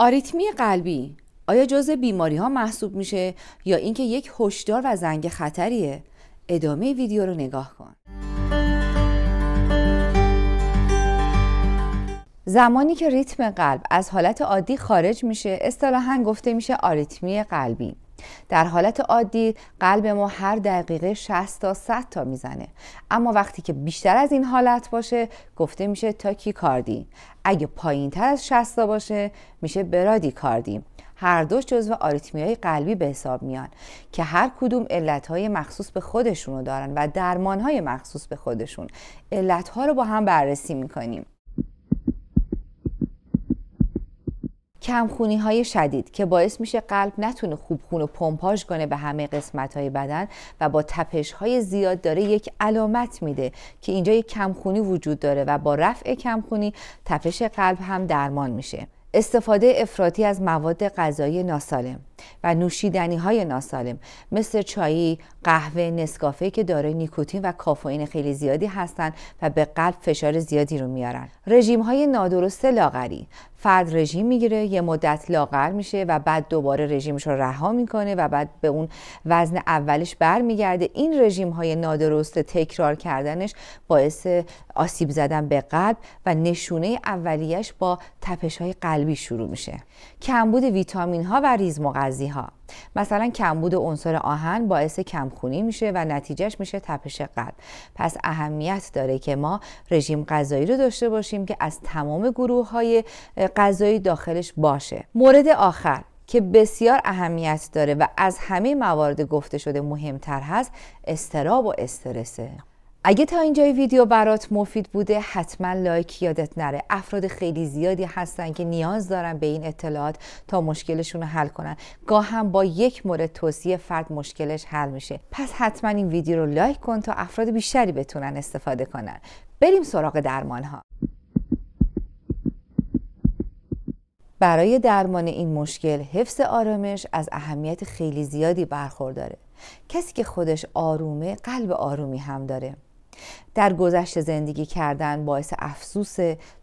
آریتمی قلبی آیا جزء بیماری ها محسوب میشه یا اینکه یک هشدار و زنگ خطریه ادامه ویدیو رو نگاه کن زمانی که ریتم قلب از حالت عادی خارج میشه اصطلاحا گفته میشه آریتمی قلبی در حالت عادی قلب ما هر دقیقه 60 تا 100 تا میزنه اما وقتی که بیشتر از این حالت باشه گفته میشه کاردی اگه پایین تر از 60 تا باشه میشه برادی کاردی هر دو جزو های قلبی به حساب میان که هر کدوم علتهای مخصوص به خودشون رو دارن و درمانهای مخصوص به خودشون علتها رو با هم بررسی میکنیم کمخونی های شدید که باعث میشه قلب نتونه خوب خون و پمپاژ کنه به همه قسمت های بدن و با تپش های زیاد داره یک علامت میده که اینجا یک کمخونی وجود داره و با رفع کمخونی تپش قلب هم درمان میشه استفاده افراطی از مواد غذایی ناسالم و نوشیدنی های ناسالم مثل چای، قهوه، نسکافه که دارای نیکوتین و کافئین خیلی زیادی هستند و به قلب فشار زیادی رو میارن. رژیم های نادرست لاغری فرد رژیم میگیره یه مدت لاغر میشه و بعد دوباره رژیمش رو رها میکنه و بعد به اون وزن اولش برمیگرده این رژیم های نادرست تکرار کردنش باعث آسیب زدن به قلب و نشونه اولیش با تپش های قلبی شروع میشه کمبود ویتامین ها و ریز ها مثلا کمبود عنصر آهن باعث کمخونی میشه و نتیجهش میشه تپش قلب پس اهمیت داره که ما رژیم غذایی رو داشته باشیم که از تمام گروه های غذایی داخلش باشه مورد آخر که بسیار اهمیت داره و از همه موارد گفته شده مهمتر هست استراب و استرسه اگه تا اینجای ویدیو برات مفید بوده حتما لایک یادت نره افراد خیلی زیادی هستن که نیاز دارن به این اطلاعات تا مشکلشون رو حل کنن گاه هم با یک مورد توصیه فرد مشکلش حل میشه پس حتما این ویدیو رو لایک کن تا افراد بیشتری بتونن استفاده کنن بریم سراغ درمان ها برای درمان این مشکل حفظ آرامش از اهمیت خیلی زیادی برخورداره کسی که خودش آرومه قلب آرومی هم داره در گذشته زندگی کردن باعث افسوس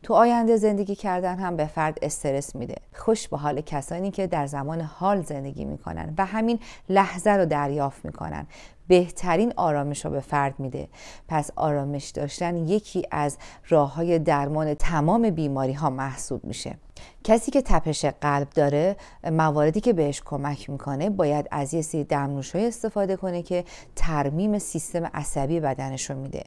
تو آینده زندگی کردن هم به فرد استرس میده خوش به حال کسانی که در زمان حال زندگی میکنن و همین لحظه رو دریافت میکنن بهترین آرامش رو به فرد میده پس آرامش داشتن یکی از راه های درمان تمام بیماری ها محسوب میشه کسی که تپش قلب داره مواردی که بهش کمک میکنه باید از یه سری های استفاده کنه که ترمیم سیستم عصبی بدنش رو میده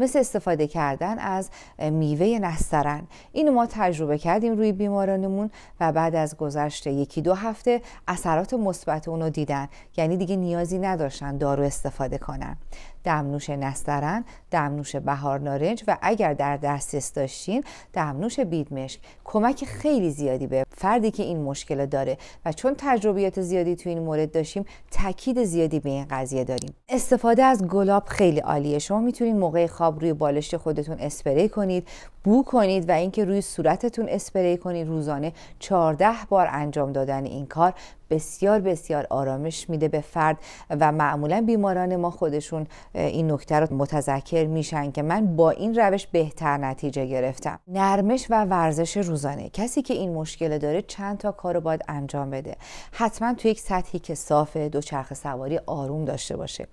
مثل استفاده کردن از میوه نسترن اینو ما تجربه کردیم روی بیمارانمون و بعد از گذشت یکی دو هفته اثرات مثبت اونو دیدن یعنی دیگه نیازی نداشتن دارو استفاده کنن دمنوش نسترن دمنوش بهار نارنج و اگر در دسترس داشتین دمنوش بیدمشک کمک خیلی زیادی به فردی که این مشکل داره و چون تجربیات زیادی تو این مورد داشتیم تاکید زیادی به این قضیه داریم استفاده از گلاب خیلی عالیه شما میتونید موقع خواب روی بالشت خودتون اسپری کنید بو کنید و اینکه روی صورتتون اسپری کنید روزانه 14 بار انجام دادن این کار بسیار بسیار آرامش میده به فرد و معمولا بیماران ما خودشون این نکته رو متذکر میشن که من با این روش بهتر نتیجه گرفتم نرمش و ورزش روزانه کسی که این مشکل داره چند تا کار رو باید انجام بده حتما تو یک سطحی که صافه دوچرخه سواری آروم داشته باشه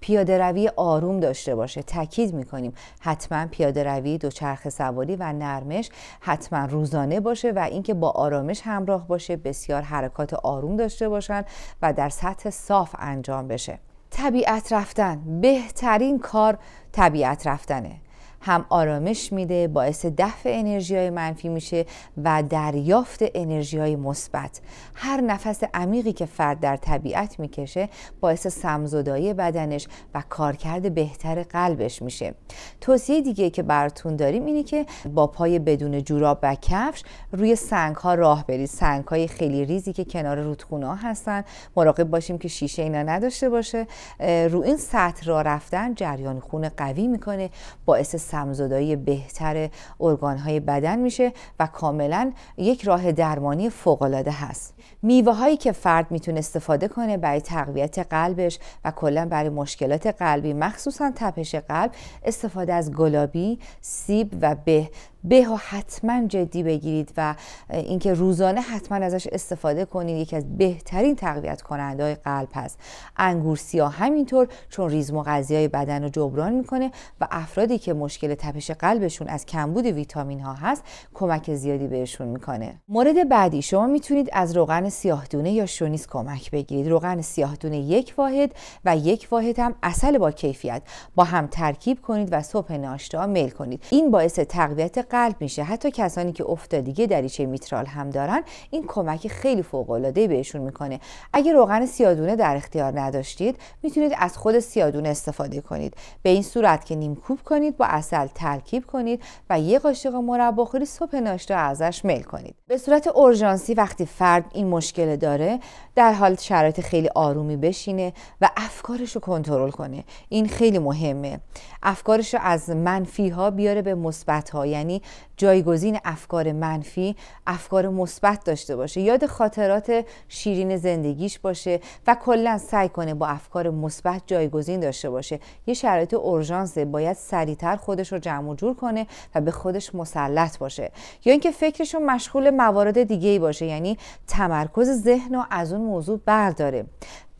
پیاده روی آروم داشته باشه تاکید میکنیم حتما پیاده روی دوچرخه سواری و نرمش حتما روزانه باشه و اینکه با آرامش همراه باشه بسیار حرکات آروم داشته باشن و در سطح صاف انجام بشه طبیعت رفتن بهترین کار طبیعت رفتنه هم آرامش میده باعث دفع انرژی منفی میشه و دریافت انرژی های مثبت هر نفس عمیقی که فرد در طبیعت میکشه باعث سمزدایی بدنش و کارکرد بهتر قلبش میشه توصیه دیگه که براتون داریم اینه که با پای بدون جوراب و کفش روی سنگ ها راه برید سنگ های خیلی ریزی که کنار رودخونه هستن مراقب باشیم که شیشه اینا نداشته باشه رو این سطح را رفتن جریان خون قوی میکنه باعث سمزدایی بهتر ارگانهای بدن میشه و کاملا یک راه درمانی فوقالعاده هست میوه هایی که فرد میتونه استفاده کنه برای تقویت قلبش و کلا برای مشکلات قلبی مخصوصا تپش قلب استفاده از گلابی سیب و به به حتما جدی بگیرید و اینکه روزانه حتما ازش استفاده کنید یکی از بهترین تقویت کننده های قلب هست انگور سیاه همینطور چون ریزم و های بدن رو جبران میکنه و افرادی که مشکل تپش قلبشون از کمبود ویتامین ها هست کمک زیادی بهشون میکنه مورد بعدی شما میتونید از روغن سیاه دونه یا شونیس کمک بگیرید روغن سیاه دونه یک واحد و یک واحد هم اصل با کیفیت با هم ترکیب کنید و صبح ناشتا میل کنید این باعث تقویت قلب میشه حتی کسانی که افتادگی دریچه میترال هم دارن این کمک خیلی فوق العاده بهشون میکنه اگه روغن سیادونه در اختیار نداشتید میتونید از خود سیادونه استفاده کنید به این صورت که نیم کنید با اصل ترکیب کنید و یه قاشق مرباخوری صبح ناشتا ازش میل کنید به صورت اورژانسی وقتی فرد این مشکل داره در حال شرایط خیلی آرومی بشینه و افکارش رو کنترل کنه این خیلی مهمه افکارش رو از منفی ها بیاره به مثبت ها یعنی جایگزین افکار منفی افکار مثبت داشته باشه یاد خاطرات شیرین زندگیش باشه و کلا سعی کنه با افکار مثبت جایگزین داشته باشه یه شرایط اورژانس باید سریعتر خودش رو جمع و جور کنه و به خودش مسلط باشه یا اینکه فکرش مشغول موارد دیگه ای باشه یعنی تمرکز ذهن رو از اون موضوع برداره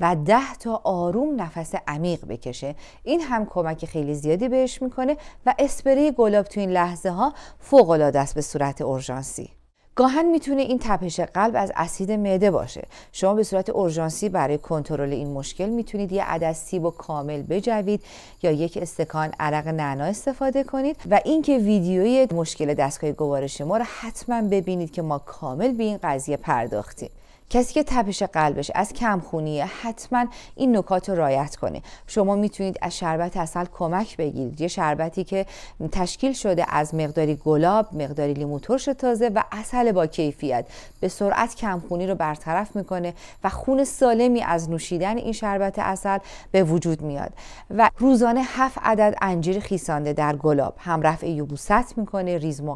و ده تا آروم نفس عمیق بکشه این هم کمک خیلی زیادی بهش میکنه و اسپری گلاب تو این لحظه ها فوق العاده است به صورت اورژانسی گاهن میتونه این تپش قلب از اسید معده باشه شما به صورت اورژانسی برای کنترل این مشکل میتونید یه عدد سیب و کامل بجوید یا یک استکان عرق نعنا استفاده کنید و اینکه ویدیوی مشکل دستگاه گوارش ما رو حتما ببینید که ما کامل به این قضیه پرداختیم کسی که تپش قلبش از کم خونیه، حتما این نکات رو رایت کنه شما میتونید از شربت اصل کمک بگیرید یه شربتی که تشکیل شده از مقداری گلاب مقداری لیمو ترش تازه و اصل با کیفیت به سرعت کم خونی رو برطرف میکنه و خون سالمی از نوشیدن این شربت اصل به وجود میاد و روزانه هفت عدد انجیر خیسانده در گلاب هم رفع یبوست میکنه ریزم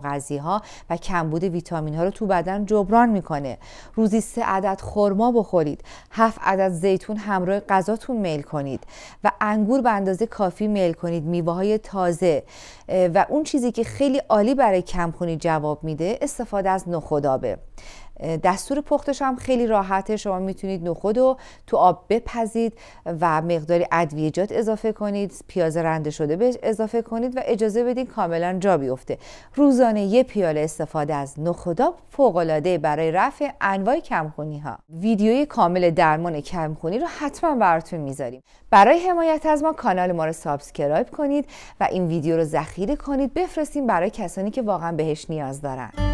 ها و کمبود ویتامین ها رو تو بدن جبران میکنه روزی سه عدد خرما بخورید هفت عدد زیتون همراه غذاتون میل کنید و انگور به اندازه کافی میل کنید میوه های تازه و اون چیزی که خیلی عالی برای کمخونی جواب میده استفاده از نخودابه دستور پختش هم خیلی راحته شما میتونید نخود رو تو آب بپزید و مقداری ادویجات اضافه کنید پیاز رنده شده بهش اضافه کنید و اجازه بدین کاملا جا بیفته روزانه یه پیاله استفاده از نخودا فوقالعاده برای رفع انواع کمخونی ها ویدیوی کامل درمان کمخونی رو حتما براتون میذاریم برای حمایت از ما کانال ما رو سابسکرایب کنید و این ویدیو رو ذخیره کنید بفرستیم برای کسانی که واقعا بهش نیاز دارن